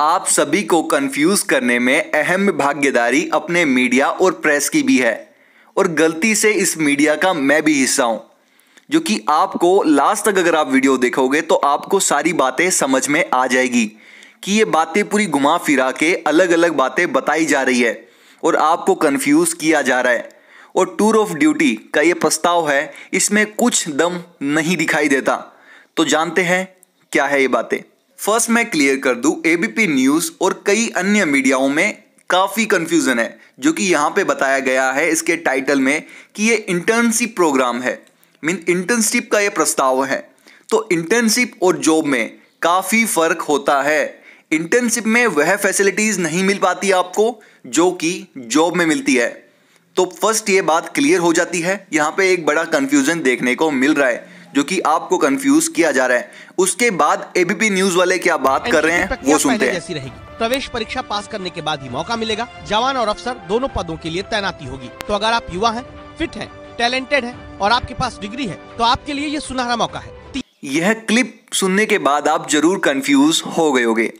आप सभी को कंफ्यूज करने में अहम भागीदारी अपने मीडिया और प्रेस की भी है और गलती से इस मीडिया का मैं भी हिस्सा हूं जो कि आपको लास्ट तक अगर आप वीडियो देखोगे तो आपको सारी बातें समझ में आ जाएगी कि ये बातें पूरी घुमा फिरा के अलग अलग बातें बताई जा रही है और आपको कंफ्यूज किया जा रहा है और टूर ऑफ ड्यूटी का ये प्रस्ताव है इसमें कुछ दम नहीं दिखाई देता तो जानते हैं क्या है ये बातें फर्स्ट मैं क्लियर कर दूं एबीपी न्यूज़ और कई अन्य मीडियाओं में काफ़ी कंफ्यूजन है जो कि यहां पे बताया गया है इसके टाइटल में कि ये इंटर्नशिप प्रोग्राम है मीन इंटर्नशिप का ये प्रस्ताव है तो इंटर्नशिप और जॉब में काफ़ी फ़र्क होता है इंटर्नशिप में वह फैसिलिटीज़ नहीं मिल पाती आपको जो कि जॉब में मिलती है तो फर्स्ट ये बात क्लियर हो जाती है यहाँ पे एक बड़ा कंफ्यूजन देखने को मिल रहा है जो कि आपको कंफ्यूज किया जा रहा है उसके बाद एबीपी न्यूज वाले क्या बात कर रहे हैं वो सुनते हैं रहेगी प्रवेश परीक्षा पास करने के बाद ही मौका मिलेगा जवान और अफसर दोनों पदों के लिए तैनाती होगी तो अगर आप युवा है फिट है टैलेंटेड है और आपके पास डिग्री है तो आपके लिए ये सुनहरा मौका है यह क्लिप सुनने के बाद आप जरूर कंफ्यूज हो गए होगे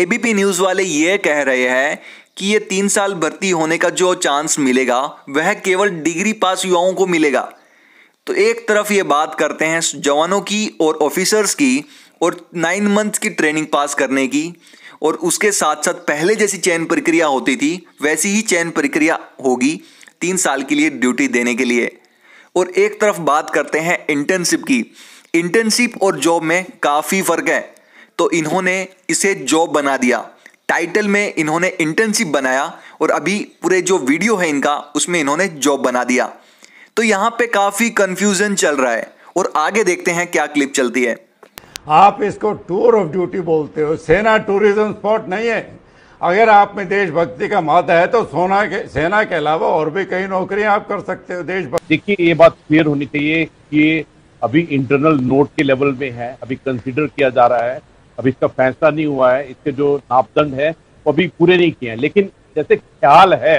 एबीपी न्यूज वाले ये कह रहे हैं कि ये तीन साल भर्ती होने का जो चांस मिलेगा वह केवल डिग्री पास युवाओं को मिलेगा तो एक तरफ ये बात करते हैं जवानों की और ऑफिसर्स की और नाइन मंथ की ट्रेनिंग पास करने की और उसके साथ साथ पहले जैसी चयन प्रक्रिया होती थी वैसी ही चयन प्रक्रिया होगी तीन साल के लिए ड्यूटी देने के लिए और एक तरफ बात करते हैं इंटर्नशिप की इंटर्नशिप और जॉब में काफ़ी फ़र्क है तो इन्होंने इसे जॉब बना दिया टाइटल में इन्होंने इंटर्नशिप बनाया और अभी पूरे जो वीडियो है इनका उसमें इन्होंने जॉब बना दिया तो यहाँ पे काफी कंफ्यूजन चल रहा है और आगे देखते हैं क्या क्लिप चलती है आप इसको टूर ऑफ ड्यूटी बोलते हो सेना टूरिज्म स्पॉट नहीं है अगर आप में देशभक्ति का माता है तो सोना के सेना के अलावा और भी कई नौकरियां आप कर सकते हो देशभक्ति देखिए ये बात क्लियर होनी चाहिए कि अभी इंटरनल नोट के लेवल में है अभी कंसिडर किया जा रहा है अभी इसका फैसला नहीं हुआ है इसके जो नापदंड है वो अभी पूरे नहीं किए हैं लेकिन जैसे ख्याल है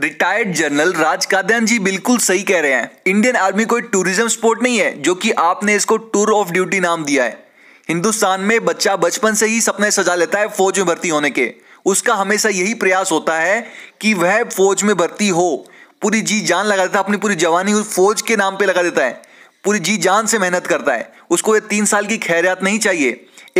रिटायर्ड जनरल राज कादयान जी बिल्कुल सही कह रहे हैं इंडियन आर्मी कोई टूरिज्म स्पोर्ट नहीं है जो कि आपने इसको टूर ऑफ ड्यूटी नाम दिया है हिंदुस्तान में बच्चा बचपन से ही सपने सजा लेता है फौज में भर्ती होने के उसका हमेशा यही प्रयास होता है कि वह फौज में भर्ती हो पूरी जी जान लगा देता है अपनी पूरी जवानी उस फौज के नाम पर लगा देता है पूरी जी जान से मेहनत करता है उसको ये तीन साल की खैरियात नहीं चाहिए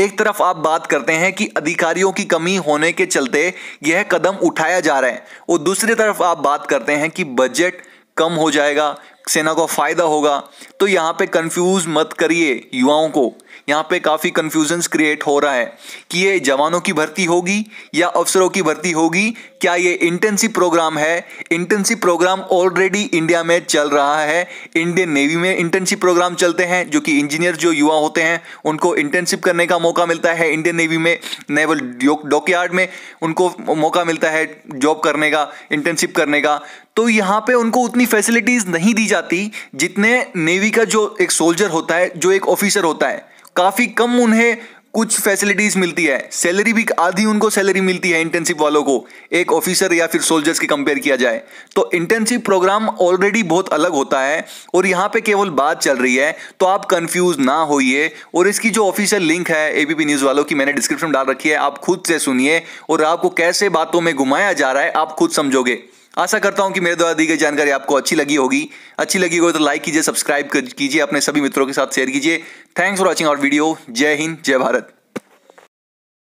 एक तरफ आप बात करते हैं कि अधिकारियों की कमी होने के चलते यह कदम उठाया जा रहा है और दूसरी तरफ आप बात करते हैं कि बजट कम हो जाएगा सेना को फ़ायदा होगा तो यहाँ पे कंफ्यूज मत करिए युवाओं को यहाँ पे काफ़ी कंफ्यूजन क्रिएट हो रहा है कि ये जवानों की भर्ती होगी या अफसरों की भर्ती होगी क्या ये इंटेंसिव प्रोग्राम है इंटेंसिव प्रोग्राम ऑलरेडी इंडिया में चल रहा है इंडियन नेवी में इंटेंसिव प्रोग्राम चलते हैं जो कि इंजीनियर जो युवा होते हैं उनको इंटेंसिव करने का मौका मिलता है इंडियन नेवी में नेवल डॉकयार्ड में उनको मौका मिलता है जॉब करने का इंटर्नशिप करने का तो यहाँ पे उनको उतनी फैसिलिटीज़ नहीं दी जाती जितने नेवी का जो एक सोल्जर होता है जो एक ऑफिसर होता है काफ़ी कम उन्हें कुछ फैसिलिटीज़ मिलती है सैलरी भी आधी उनको सैलरी मिलती है इंटर्नशिप वालों को एक ऑफिसर या फिर सोल्जर्स के कंपेयर किया जाए तो इंटर्नशिप प्रोग्राम ऑलरेडी बहुत अलग होता है और यहाँ पे केवल बात चल रही है तो आप कंफ्यूज ना होइए और इसकी जो ऑफिशियल लिंक है एबीपी न्यूज़ वालों की मैंने डिस्क्रिप्शन डाल रखी है आप खुद से सुनिए और आपको कैसे बातों में घुमाया जा रहा है आप खुद समझोगे आशा करता हूं कि मेरे द्वारा दी गई जानकारी आपको अच्छी लगी होगी अच्छी लगी होगी तो लाइक कीजिए सब्सक्राइब कीजिए अपने सभी मित्रों के साथ शेयर कीजिए thanks for watching our video जय हिंद जय भारत